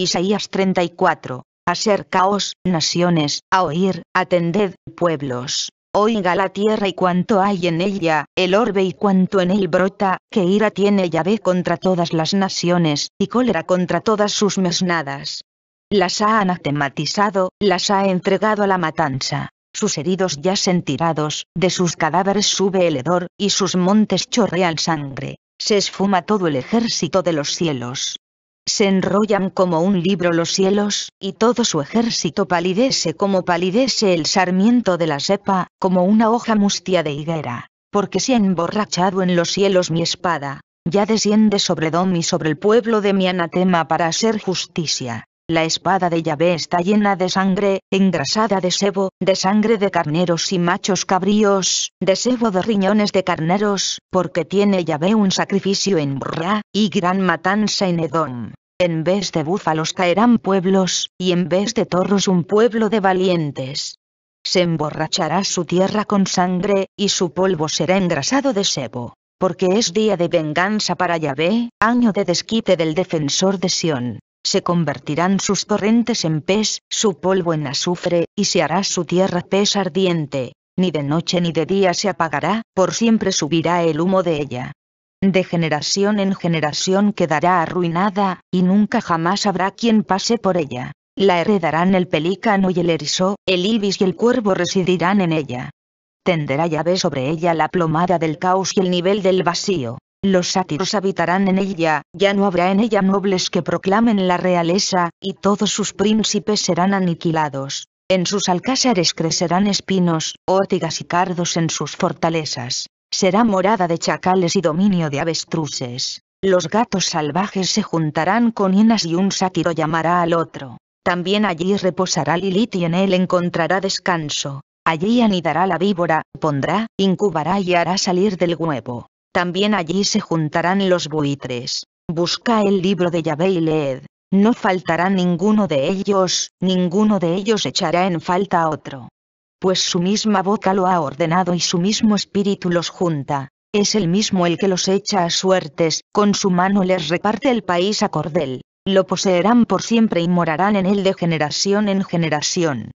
Isaías 34. caos, naciones, a oír, atended, pueblos. Oiga la tierra y cuanto hay en ella, el orbe y cuanto en él brota, que ira tiene Yahvé contra todas las naciones, y cólera contra todas sus mesnadas. Las ha anatematizado, las ha entregado a la matanza. Sus heridos yacen tirados, de sus cadáveres sube el hedor, y sus montes chorrean sangre. Se esfuma todo el ejército de los cielos se enrollan como un libro los cielos, y todo su ejército palidece como palidece el sarmiento de la cepa, como una hoja mustia de higuera. Porque se ha emborrachado en los cielos mi espada, ya desciende sobre Dom y sobre el pueblo de mi anatema para hacer justicia. La espada de Yahvé está llena de sangre, engrasada de sebo, de sangre de carneros y machos cabríos, de sebo de riñones de carneros, porque tiene Yahvé un sacrificio en Burra, y gran matanza en Edom. En vez de búfalos caerán pueblos, y en vez de torros un pueblo de valientes. Se emborrachará su tierra con sangre, y su polvo será engrasado de sebo. Porque es día de venganza para Yahvé, año de desquite del defensor de Sión. Se convertirán sus torrentes en pez, su polvo en azufre, y se hará su tierra pez ardiente. Ni de noche ni de día se apagará, por siempre subirá el humo de ella de generación en generación quedará arruinada, y nunca jamás habrá quien pase por ella. La heredarán el pelícano y el erizo, el ibis y el cuervo residirán en ella. Tenderá llave sobre ella la plomada del caos y el nivel del vacío. Los sátiros habitarán en ella, ya no habrá en ella nobles que proclamen la realeza, y todos sus príncipes serán aniquilados. En sus alcázares crecerán espinos, órtigas y cardos en sus fortalezas. Será morada de chacales y dominio de avestruces. Los gatos salvajes se juntarán con hienas y un sátiro llamará al otro. También allí reposará Lilith y en él encontrará descanso. Allí anidará la víbora, pondrá, incubará y hará salir del huevo. También allí se juntarán los buitres. Busca el libro de Yahvé y leed. No faltará ninguno de ellos, ninguno de ellos echará en falta a otro pues su misma boca lo ha ordenado y su mismo espíritu los junta. Es el mismo el que los echa a suertes, con su mano les reparte el país a cordel. Lo poseerán por siempre y morarán en él de generación en generación.